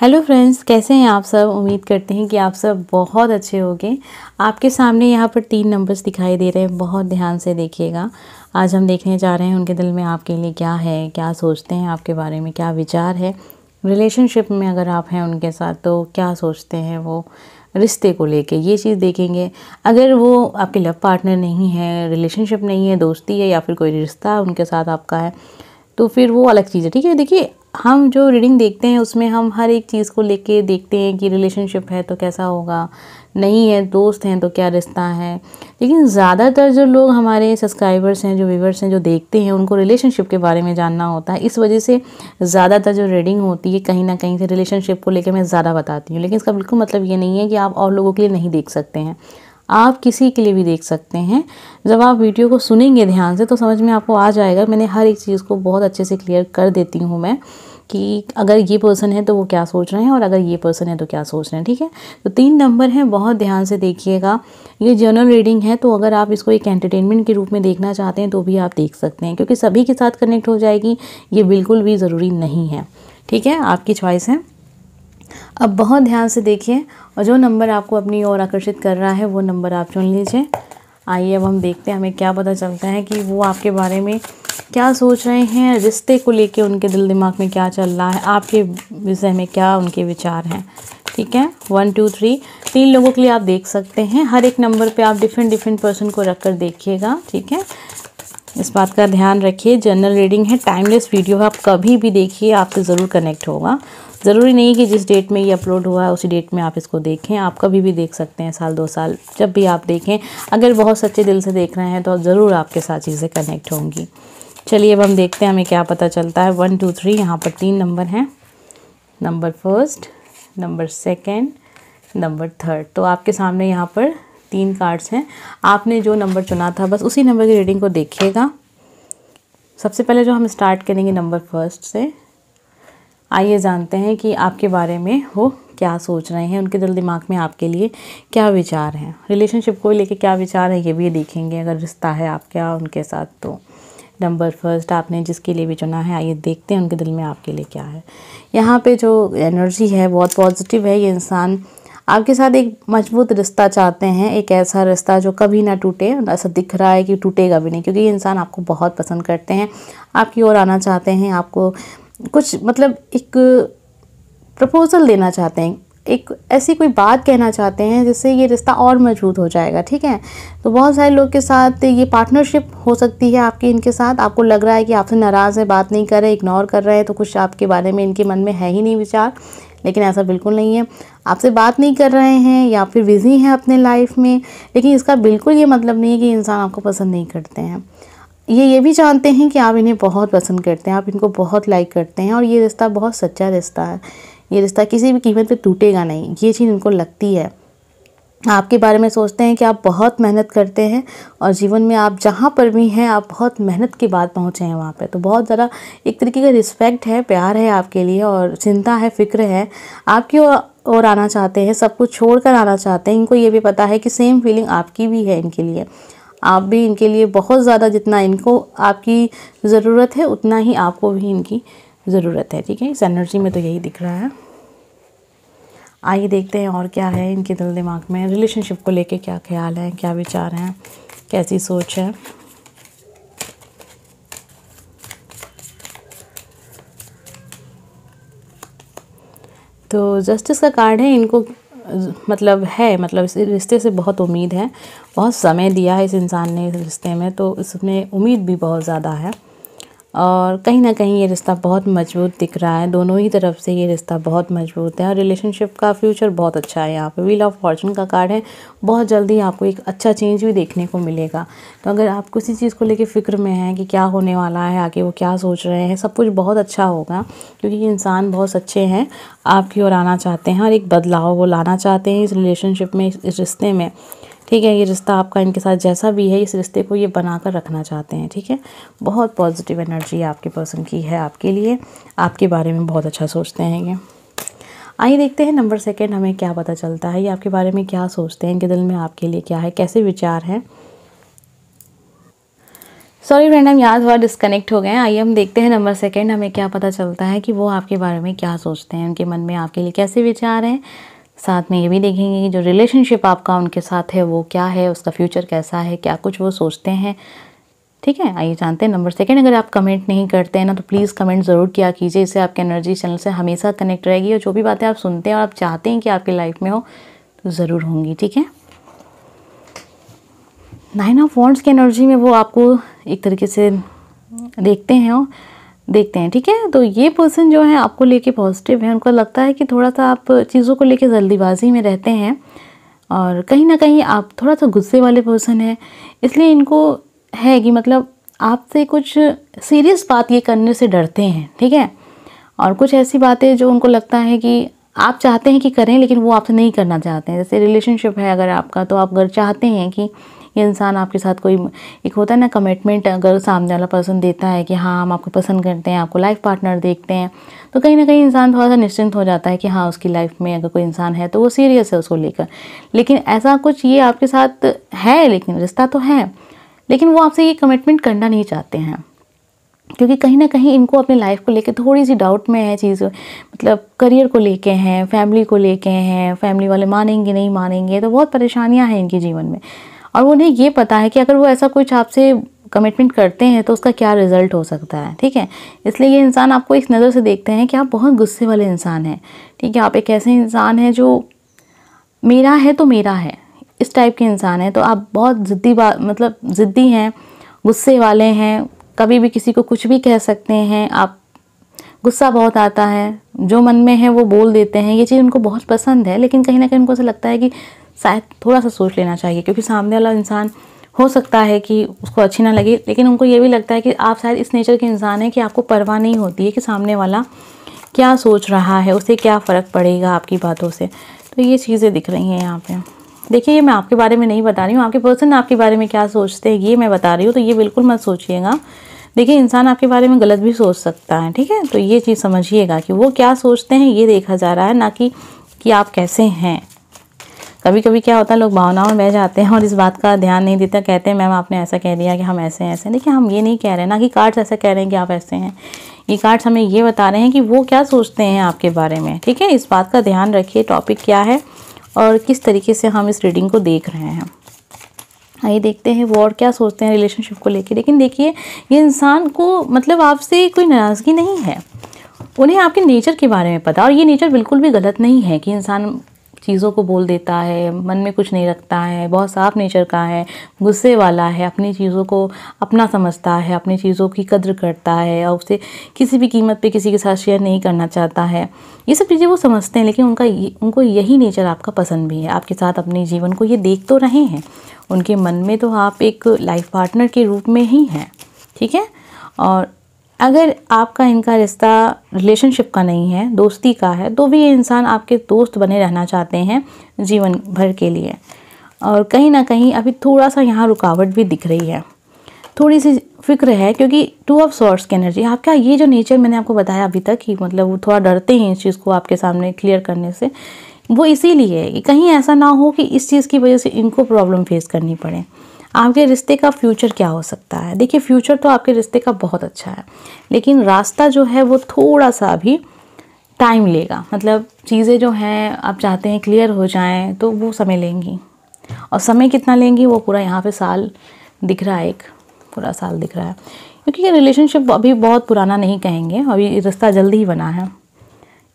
hello friends कैसे हैं आप सब उम्मीद करते हैं कि आप सब बहुत अच्छे होंगे आपके सामने यहाँ पर तीन नंबर्स दिखाई दे रहे हैं बहुत ध्यान से देखिएगा आज हम देखने जा रहे हैं उनके दिल में आपके लिए क्या है क्या सोचते हैं आपके बारे में क्या विचार है रिलेशनशिप में अगर आप हैं उनके साथ तो क्या सोचते हैं वो रिश्ते को लेके ये चीज़ देखेंगे अगर वो आपके लव पार्टनर नहीं है रिलेशनशिप नहीं है दोस्ती है या फिर कोई रिश्ता उनके साथ आपका है तो फिर वो अलग चीज़ है ठीक है देखिए हम जो रीडिंग देखते हैं उसमें हम हर एक चीज़ को लेके देखते हैं कि रिलेशनशिप है तो कैसा होगा नहीं है दोस्त हैं तो क्या रिश्ता है लेकिन ज़्यादातर जो लोग हमारे सब्सक्राइबर्स हैं जो व्यूवर्स हैं जो देखते हैं उनको रिलेशनशिप के बारे में जानना होता है इस वजह से ज़्यादातर जो रीडिंग होती है कहीं ना कहीं से रिलेशनशिप को लेकर मैं ज़्यादा बताती हूँ लेकिन इसका बिल्कुल मतलब ये नहीं है कि आप और लोगों के लिए नहीं देख सकते हैं आप किसी के लिए भी देख सकते हैं जब आप वीडियो को सुनेंगे ध्यान से तो समझ में आपको आ जाएगा मैंने हर एक चीज़ को बहुत अच्छे से क्लियर कर देती हूँ मैं कि अगर ये पर्सन है तो वो क्या सोच रहे हैं और अगर ये पर्सन है तो क्या सोच रहे हैं ठीक है तो तीन नंबर हैं बहुत ध्यान से देखिएगा ये जर्नल रीडिंग है तो अगर आप इसको एक एंटरटेनमेंट के रूप में देखना चाहते हैं तो भी आप देख सकते हैं क्योंकि सभी के साथ कनेक्ट हो जाएगी ये बिल्कुल भी ज़रूरी नहीं है ठीक है आपकी चॉइस है अब बहुत ध्यान से देखिए और जो नंबर आपको अपनी ओर आकर्षित कर रहा है वो नंबर आप चुन लीजिए आइए अब हम देखते हैं हमें क्या पता चलता है कि वो आपके बारे में क्या सोच रहे हैं रिश्ते को लेके उनके दिल दिमाग में क्या चल रहा है आपके विषय में क्या उनके विचार हैं ठीक है वन टू थ्री तीन लोगों के लिए आप देख सकते हैं हर एक नंबर पे आप डिफरेंट डिफरेंट पर्सन को रख कर देखिएगा ठीक है इस बात का ध्यान रखिए जनरल रीडिंग है टाइमलेस वीडियो है आप कभी भी देखिए आपसे ज़रूर कनेक्ट होगा ज़रूरी नहीं कि जिस डेट में ये अपलोड हुआ है उसी डेट में आप इसको देखें आप कभी भी देख सकते हैं साल दो साल जब भी आप देखें अगर बहुत सच्चे दिल से देख रहे हैं तो ज़रूर आपके साथ चीज़ें कनेक्ट होंगी चलिए अब हम देखते हैं हमें क्या पता चलता है वन टू थ्री यहाँ पर तीन नंबर हैं number first number second number third तो आपके सामने यहाँ पर तीन कार्ड्स हैं आपने जो नंबर चुना था बस उसी नंबर की रीडिंग को देखिएगा सबसे पहले जो हम स्टार्ट करेंगे नंबर फर्स्ट से आइए जानते हैं कि आपके बारे में वो क्या सोच रहे हैं उनके दिल दिमाग में आपके लिए क्या विचार हैं रिलेशनशिप को लेके क्या विचार है ये भी देखेंगे अगर रिश्ता है क्या उनके साथ तो नंबर फर्स्ट आपने जिसके लिए भी चुना है आइए देखते हैं उनके दिल में आपके लिए क्या है यहाँ पे जो एनर्जी है बहुत पॉजिटिव है ये इंसान आपके साथ एक मजबूत रिश्ता चाहते हैं एक ऐसा रिश्ता जो कभी ना टूटे ऐसा दिख रहा है कि टूटेगा भी नहीं क्योंकि ये इंसान आपको बहुत पसंद करते हैं आपकी ओर आना चाहते हैं आपको कुछ मतलब एक प्रपोज़ल देना चाहते हैं एक ऐसी कोई बात कहना चाहते हैं जिससे ये रिश्ता और मजबूत हो जाएगा ठीक है तो बहुत सारे लोग के साथ ये पार्टनरशिप हो सकती है आपकी इनके साथ आपको लग रहा है कि आपसे नाराज़ है बात नहीं कर रहे इग्नोर कर रहे हैं तो कुछ आपके बारे में इनके मन में है ही नहीं विचार लेकिन ऐसा बिल्कुल नहीं है आपसे बात नहीं कर रहे हैं या फिर बिज़ी हैं अपने लाइफ में लेकिन इसका बिल्कुल ये मतलब नहीं है कि इंसान आपको पसंद नहीं करते हैं ये ये भी जानते हैं कि आप इन्हें बहुत पसंद करते हैं आप इनको बहुत लाइक करते हैं और ये रिश्ता बहुत सच्चा रिश्ता है ये रिश्ता किसी भी कीमत पे टूटेगा नहीं ये चीज़ इनको लगती है आपके बारे में सोचते हैं कि आप बहुत मेहनत करते हैं और जीवन में आप जहाँ पर भी हैं आप बहुत मेहनत के बाद पहुँचे हैं वहाँ पे तो बहुत ज़्यादा एक तरीके का रिस्पेक्ट है प्यार है आपके लिए और चिंता है फिक्र है आपकी और आना चाहते हैं सब कुछ छोड़ कर आना चाहते हैं इनको ये भी पता है कि सेम फीलिंग आपकी भी है इनके लिए आप भी इनके लिए बहुत ज़्यादा जितना इनको आपकी ज़रूरत है उतना ही आपको भी इनकी ज़रूरत है ठीक है इस एनर्जी में तो यही दिख रहा है आइए देखते हैं और क्या है इनके दिल दिमाग में रिलेशनशिप को लेके क्या ख्याल है क्या विचार हैं कैसी सोच है तो जस्टिस का कार्ड है इनको मतलब है मतलब इस रिश्ते से बहुत उम्मीद है बहुत समय दिया है इस इंसान ने इस रिश्ते में तो इसमें उम्मीद भी बहुत ज़्यादा है और कहीं ना कहीं ये रिश्ता बहुत मजबूत दिख रहा है दोनों ही तरफ से ये रिश्ता बहुत मजबूत है और रिलेशनशिप का फ्यूचर बहुत अच्छा है यहाँ पे व्हील ऑफ फॉर्चून का कार्ड है बहुत जल्दी आपको एक अच्छा चेंज भी देखने को मिलेगा तो अगर आप किसी चीज़ को लेके फ़िक्र में हैं कि क्या होने वाला है आगे वो क्या सोच रहे हैं सब कुछ बहुत अच्छा होगा क्योंकि ये इंसान बहुत सच्चे हैं आपकी ओर आना चाहते हैं और एक बदलाव वो लाना चाहते हैं इस रिलेशनशिप में इस रिश्ते में ठीक है ये रिश्ता आपका इनके साथ जैसा भी है इस रिश्ते को ये बना कर रखना चाहते हैं ठीक है बहुत पॉजिटिव एनर्जी आपके पर्सन की है आपके लिए आपके बारे में बहुत अच्छा सोचते हैं ये आइए देखते हैं नंबर सेकेंड हमें क्या पता चलता है ये आपके बारे में क्या सोचते हैं इनके दिल में आपके लिए क्या है कैसे विचार हैं सॉरी फ्रेंड हम यहाँ थोड़ा डिस्कनेक्ट हो गए हैं आइए हम देखते हैं नंबर सेकेंड हमें क्या पता चलता है कि वो आपके बारे में क्या सोचते हैं उनके मन में आपके लिए कैसे विचार हैं साथ में ये भी देखेंगे कि जो रिलेशनशिप आपका उनके साथ है वो क्या है उसका फ्यूचर कैसा है क्या कुछ वो सोचते हैं ठीक है आइए जानते हैं नंबर सेकेंड अगर आप कमेंट नहीं करते हैं ना तो प्लीज़ कमेंट ज़रूर किया कीजिए इससे आपके एनर्जी चैनल से हमेशा कनेक्ट रहेगी और जो भी बातें आप सुनते हैं और आप चाहते हैं कि आपकी लाइफ में हो तो ज़रूर होंगी ठीक है नाइन ऑफ वॉन्ट्स की एनर्जी में वो आपको एक तरीके से देखते हैं और देखते हैं ठीक है तो ये पर्सन जो है आपको लेके पॉजिटिव है उनको लगता है कि थोड़ा सा आप चीज़ों को लेके जल्दीबाजी में रहते हैं और कहीं ना कहीं आप थोड़ा सा गुस्से वाले पर्सन हैं इसलिए इनको है कि मतलब आपसे कुछ सीरियस बात ये करने से डरते हैं ठीक है और कुछ ऐसी बातें जो उनको लगता है कि आप चाहते हैं कि करें लेकिन वो आपसे नहीं करना चाहते हैं जैसे रिलेशनशिप है अगर आपका तो आप अगर चाहते हैं कि ये इंसान आपके साथ कोई एक होता है ना कमिटमेंट अगर सामने वाला पर्सन देता है कि हाँ हम आपको पसंद करते हैं आपको लाइफ पार्टनर देखते हैं तो कहीं ना कहीं इंसान थोड़ा सा निश्चिंत हो जाता है कि हाँ उसकी लाइफ में अगर कोई इंसान है तो वो सीरियस है उसको लेकर लेकिन ऐसा कुछ ये आपके साथ है लेकिन रिश्ता तो है लेकिन वो आपसे ये कमिटमेंट करना नहीं चाहते हैं क्योंकि कहीं ना कहीं इनको अपनी लाइफ को लेके थोड़ी सी डाउट में है चीज़ मतलब करियर को लेके हैं फैमिली को लेके हैं फैमिली वाले मानेंगे नहीं मानेंगे तो बहुत परेशानियां हैं इनके जीवन में और उन्हें ये पता है कि अगर वो ऐसा कुछ आपसे कमिटमेंट करते हैं तो उसका क्या रिजल्ट हो सकता है ठीक है इसलिए ये इंसान आपको इस नज़र से देखते हैं कि आप बहुत गुस्से वाले इंसान हैं ठीक है आप एक ऐसे इंसान हैं जो मेरा है तो मेरा है इस टाइप के इंसान हैं तो आप बहुत ज़िद्दी बात मतलब ज़िद्दी हैं गुस्से वाले हैं कभी भी किसी को कुछ भी कह सकते हैं आप गुस्सा बहुत आता है जो मन में है वो बोल देते हैं ये चीज़ उनको बहुत पसंद है लेकिन कहीं ना कहीं उनको ऐसा लगता है कि शायद थोड़ा सा सोच लेना चाहिए क्योंकि सामने वाला इंसान हो सकता है कि उसको अच्छी ना लगे लेकिन उनको ये भी लगता है कि आप शायद इस नेचर के इंसान हैं कि आपको परवाह नहीं होती है कि सामने वाला क्या सोच रहा है उसे क्या फ़र्क पड़ेगा आपकी बातों से तो ये चीज़ें दिख रही हैं यहाँ पर देखिए ये मैं आपके बारे में नहीं बता रही हूँ आपके पर्सन आपके बारे में क्या सोचते हैं ये मैं बता रही हूँ तो ये बिल्कुल मत सोचिएगा देखिए इंसान आपके बारे में गलत भी सोच सकता है ठीक है तो ये चीज़ समझिएगा कि वो क्या सोचते हैं ये देखा जा रहा है ना कि, कि आप कैसे हैं कभी कभी क्या होता है लोग भावनाओं में बह जाते हैं और इस बात का ध्यान नहीं देता कहते हैं मैम आपने ऐसा कह दिया कि हम ऐसे हैं ऐसे देखिए हम ये नहीं कह रहे ना कि कार्ड्स ऐसा कह रहे हैं कि आप ऐसे हैं ये कार्ड्स हमें ये बता रहे हैं कि वो क्या सोचते हैं आपके बारे में ठीक है इस बात का ध्यान रखिए टॉपिक क्या है और किस तरीके से हम इस रीडिंग को देख रहे हैं आइए देखते हैं वो और क्या सोचते हैं रिलेशनशिप को लेके लेकिन देखिए ये इंसान को मतलब आपसे कोई नाराज़गी नहीं है उन्हें आपके नेचर के बारे में पता और ये नेचर बिल्कुल भी गलत नहीं है कि इंसान चीज़ों को बोल देता है मन में कुछ नहीं रखता है बहुत साफ नेचर का है गुस्से वाला है अपनी चीज़ों को अपना समझता है अपनी चीज़ों की कद्र करता है और उसे किसी भी कीमत पे किसी के साथ शेयर नहीं करना चाहता है ये सब चीज़ें वो समझते हैं लेकिन उनका उनको यही नेचर आपका पसंद भी है आपके साथ अपने जीवन को ये देख तो रहे हैं उनके मन में तो आप एक लाइफ पार्टनर के रूप में ही हैं ठीक है और अगर आपका इनका रिश्ता रिलेशनशिप का नहीं है दोस्ती का है तो भी ये इंसान आपके दोस्त बने रहना चाहते हैं जीवन भर के लिए और कहीं ना कहीं अभी थोड़ा सा यहाँ रुकावट भी दिख रही है थोड़ी सी फिक्र है क्योंकि टू ऑफ सोर्स की एनर्जी आपका ये जो नेचर मैंने आपको बताया अभी तक कि मतलब वो थोड़ा डरते हैं इस चीज़ को आपके सामने क्लियर करने से वो इसीलिए कहीं ऐसा ना हो कि इस चीज़ की वजह से इनको प्रॉब्लम फेस करनी पड़े आपके रिश्ते का फ्यूचर क्या हो सकता है देखिए फ्यूचर तो आपके रिश्ते का बहुत अच्छा है लेकिन रास्ता जो है वो थोड़ा सा भी टाइम लेगा मतलब चीज़ें जो हैं आप चाहते हैं क्लियर हो जाएं तो वो समय लेंगी और समय कितना लेंगी वो पूरा यहाँ पे साल दिख रहा है एक पूरा साल दिख रहा है क्योंकि ये रिलेशनशिप अभी बहुत पुराना नहीं कहेंगे अभी रिश्ता जल्दी ही बना है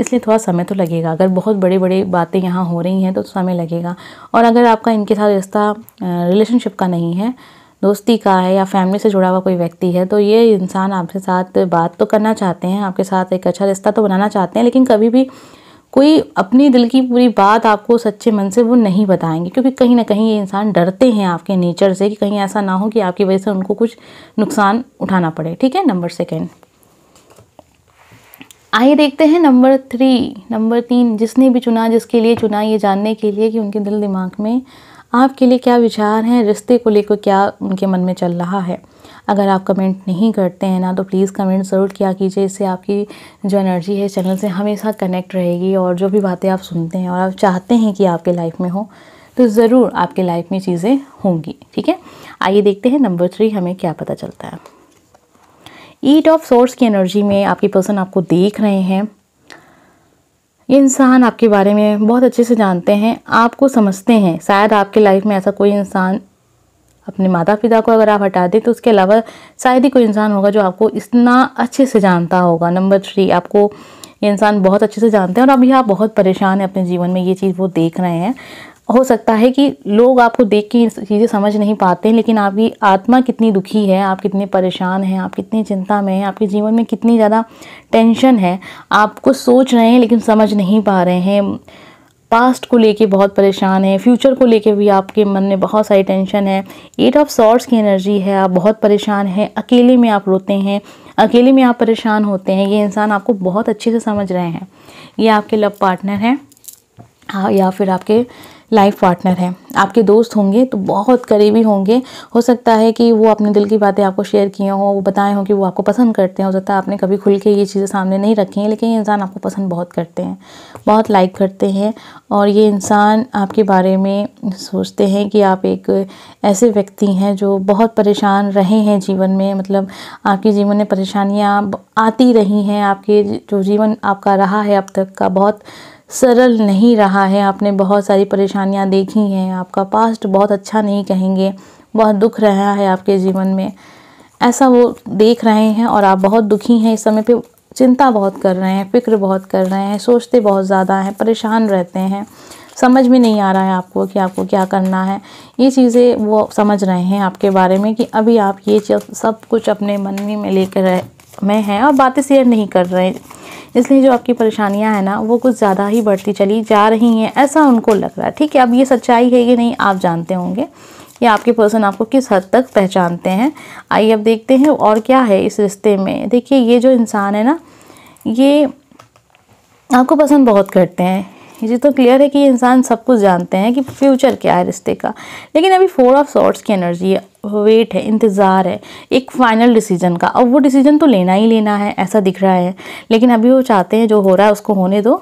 इसलिए थोड़ा समय तो लगेगा अगर बहुत बड़े बड़े बातें यहाँ हो रही हैं तो समय लगेगा और अगर आपका इनके साथ रिश्ता रिलेशनशिप का नहीं है दोस्ती का है या फैमिली से जुड़ा हुआ कोई व्यक्ति है तो ये इंसान आपके साथ बात तो करना चाहते हैं आपके साथ एक अच्छा रिश्ता तो बनाना चाहते हैं लेकिन कभी भी कोई अपनी दिल की पूरी बात आपको सच्चे मन से वो नहीं बताएंगे क्योंकि कहीं ना कहीं ये इंसान डरते हैं आपके नेचर से कि कहीं ऐसा ना हो कि आपकी वजह से उनको कुछ नुकसान उठाना पड़े ठीक है नंबर सेकेंड आइए देखते हैं नंबर थ्री नंबर तीन जिसने भी चुना जिसके लिए चुना ये जानने के लिए कि उनके दिल दिमाग में आपके लिए क्या विचार हैं रिश्ते को लेकर क्या उनके मन में चल रहा है अगर आप कमेंट नहीं करते हैं ना तो प्लीज़ कमेंट ज़रूर किया कीजिए इससे आपकी जो एनर्जी है चैनल से हमेशा कनेक्ट रहेगी और जो भी बातें आप सुनते हैं और आप चाहते हैं कि आपके लाइफ में हो तो ज़रूर आपके लाइफ में चीज़ें होंगी ठीक है आइए देखते हैं नंबर थ्री हमें क्या पता चलता है ईट ऑफ सोर्स की एनर्जी में आपकी पर्सन आपको देख रहे हैं ये इंसान आपके बारे में बहुत अच्छे से जानते हैं आपको समझते हैं शायद आपके लाइफ में ऐसा कोई इंसान अपने माता पिता को अगर आप हटा दें तो उसके अलावा शायद ही कोई इंसान होगा जो आपको इतना अच्छे से जानता होगा नंबर थ्री आपको ये इंसान बहुत अच्छे से जानते हैं और अभी आप बहुत परेशान हैं अपने जीवन में ये चीज़ वो देख रहे हैं हो सकता है कि लोग आपको देख के चीज़ें समझ नहीं पाते लेकिन आपकी आत्मा कितनी दुखी है आप कितने परेशान हैं आप कितनी चिंता में हैं आपके जीवन में कितनी ज़्यादा टेंशन है आप कुछ सोच रहे हैं लेकिन समझ नहीं पा रहे हैं पास्ट को लेके बहुत परेशान है फ्यूचर को लेके भी आपके मन में बहुत सारी टेंशन है एट ऑफ सॉर्ट्स की एनर्जी है आप बहुत परेशान हैं अकेले में आप रोते हैं अकेले में आप परेशान होते हैं ये इंसान आपको बहुत अच्छे से समझ रहे हैं ये आपके लव पार्टनर हैं हाँ, या फिर आपके लाइफ पार्टनर है आपके दोस्त होंगे तो बहुत करीबी होंगे हो सकता है कि वो अपने दिल की बातें आपको शेयर किए हों वो बताए हों कि वो आपको पसंद करते हैं हो सकता है आपने कभी खुल के ये चीज़ें सामने नहीं रखी हैं लेकिन ये इंसान आपको पसंद बहुत करते हैं बहुत लाइक करते हैं और ये इंसान आपके बारे में सोचते हैं कि आप एक ऐसे व्यक्ति हैं जो बहुत परेशान रहे हैं जीवन में मतलब आपके जीवन में परेशानियाँ आती रही हैं आपके जो जीवन आपका रहा है अब तक का बहुत सरल नहीं रहा है आपने बहुत सारी परेशानियां देखी हैं आपका पास्ट बहुत अच्छा नहीं कहेंगे बहुत दुख रहा है आपके जीवन में ऐसा वो देख रहे हैं और आप बहुत दुखी हैं इस समय पे चिंता बहुत कर रहे हैं फिक्र बहुत कर रहे हैं सोचते बहुत ज़्यादा हैं परेशान रहते हैं समझ में नहीं आ रहा है आपको कि आपको क्या करना है ये चीज़ें वो समझ रहे हैं आपके बारे में कि अभी आप ये सब कुछ अपने मन में लेकर में हैं और बातें शेयर नहीं कर रहे इसलिए जो आपकी परेशानियां हैं ना वो कुछ ज़्यादा ही बढ़ती चली जा रही हैं ऐसा उनको लग रहा है ठीक है अब ये सच्चाई है कि नहीं आप जानते होंगे या आपके पर्सन आपको किस हद तक पहचानते हैं आइए अब देखते हैं और क्या है इस रिश्ते में देखिए ये जो इंसान है ना ये आपको पसंद बहुत करते हैं ये तो क्लियर है कि ये इंसान सब कुछ जानते हैं कि फ्यूचर क्या है रिश्ते का लेकिन अभी फोर ऑफ सॉर्ट्स की एनर्जी है वेट है इंतज़ार है एक फाइनल डिसीजन का अब वो डिसीजन तो लेना ही लेना है ऐसा दिख रहा है लेकिन अभी वो चाहते हैं जो हो रहा है उसको होने दो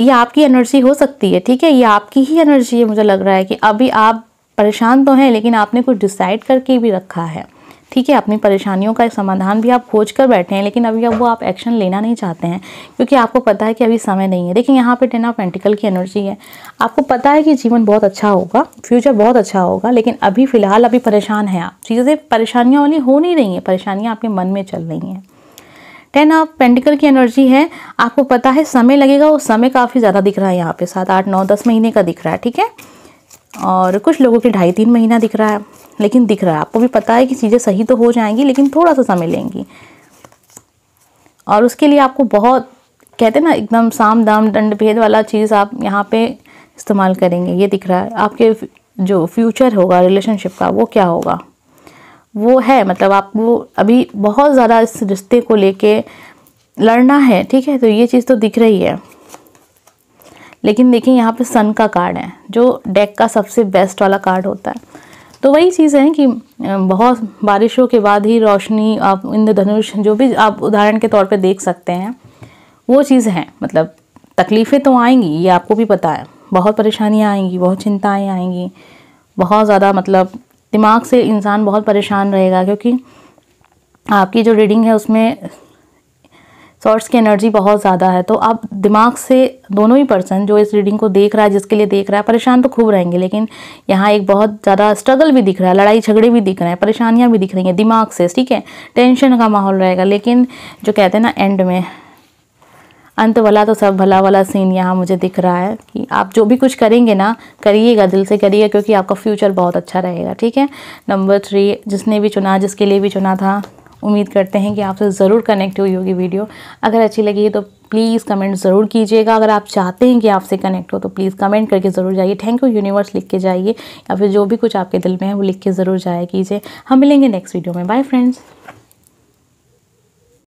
ये आपकी एनर्जी हो सकती है ठीक है ये आपकी ही एनर्जी है मुझे लग रहा है कि अभी आप परेशान तो हैं लेकिन आपने कुछ डिसाइड करके भी रखा है ठीक है अपनी परेशानियों का समाधान भी आप खोज कर बैठे हैं लेकिन अभी अब वो आप एक्शन लेना नहीं चाहते हैं क्योंकि आपको पता है कि अभी समय नहीं है देखिए यहाँ पे टेन ऑफ पेंटिकल की एनर्जी है आपको पता है कि जीवन बहुत अच्छा होगा फ्यूचर बहुत अच्छा होगा लेकिन अभी फ़िलहाल अभी परेशान हैं आप चीज़ें परेशानियाँ वाली हो नहीं रही हैं परेशानियाँ आपके मन में चल रही हैं टेन ऑफ पेंटिकल की एनर्जी है आपको पता है समय लगेगा और समय काफ़ी ज़्यादा दिख रहा है यहाँ पे सात आठ नौ दस महीने का दिख रहा है ठीक है और कुछ लोगों के ढाई तीन महीना दिख रहा है लेकिन दिख रहा है आपको भी पता है कि चीज़ें सही तो हो जाएंगी लेकिन थोड़ा सा समय लेंगी और उसके लिए आपको बहुत कहते हैं ना एकदम साम दाम दंड भेद वाला चीज़ आप यहाँ पे इस्तेमाल करेंगे ये दिख रहा है आपके जो फ्यूचर होगा रिलेशनशिप का वो क्या होगा वो है मतलब आपको अभी बहुत ज़्यादा इस रिश्ते को लेके लड़ना है ठीक है तो ये चीज़ तो दिख रही है लेकिन देखिए यहाँ पे सन का कार्ड है जो डेक का सबसे बेस्ट वाला कार्ड होता है तो वही चीज़ है कि बहुत बारिशों के बाद ही रोशनी आप इंद्रधनुष जो भी आप उदाहरण के तौर पर देख सकते हैं वो चीज़ हैं मतलब तकलीफ़ें तो आएंगी ये आपको भी पता है बहुत परेशानियाँ आएंगी बहुत चिंताएँ आएंगी बहुत ज़्यादा मतलब दिमाग से इंसान बहुत परेशान रहेगा क्योंकि आपकी जो रीडिंग है उसमें सॉर्ट्स की एनर्जी बहुत ज़्यादा है तो आप दिमाग से दोनों ही पर्सन जो इस रीडिंग को देख रहा है जिसके लिए देख रहा है परेशान तो खूब रहेंगे लेकिन यहाँ एक बहुत ज़्यादा स्ट्रगल भी दिख रहा है लड़ाई झगड़े भी दिख रहे हैं परेशानियाँ भी दिख रही हैं दिमाग से ठीक है टेंशन का माहौल रहेगा लेकिन जो कहते हैं ना एंड में अंत वाला तो सब भला वाला सीन यहाँ मुझे दिख रहा है कि आप जो भी कुछ करेंगे ना करिएगा दिल से करिएगा क्योंकि आपका फ्यूचर बहुत अच्छा रहेगा ठीक है नंबर थ्री जिसने भी चुना जिसके लिए भी चुना था उम्मीद करते हैं कि आपसे ज़रूर कनेक्ट हुई होगी वीडियो अगर अच्छी लगी तो प्लीज़ कमेंट ज़रूर कीजिएगा अगर आप चाहते हैं कि आपसे कनेक्ट हो तो प्लीज़ कमेंट करके ज़रूर जाइए थैंक यू यूनिवर्स लिख के जाइए या फिर जो भी कुछ आपके दिल में है वो लिख के ज़रूर जाया कीजिए हम मिलेंगे नेक्स्ट वीडियो में बाय फ्रेंड्स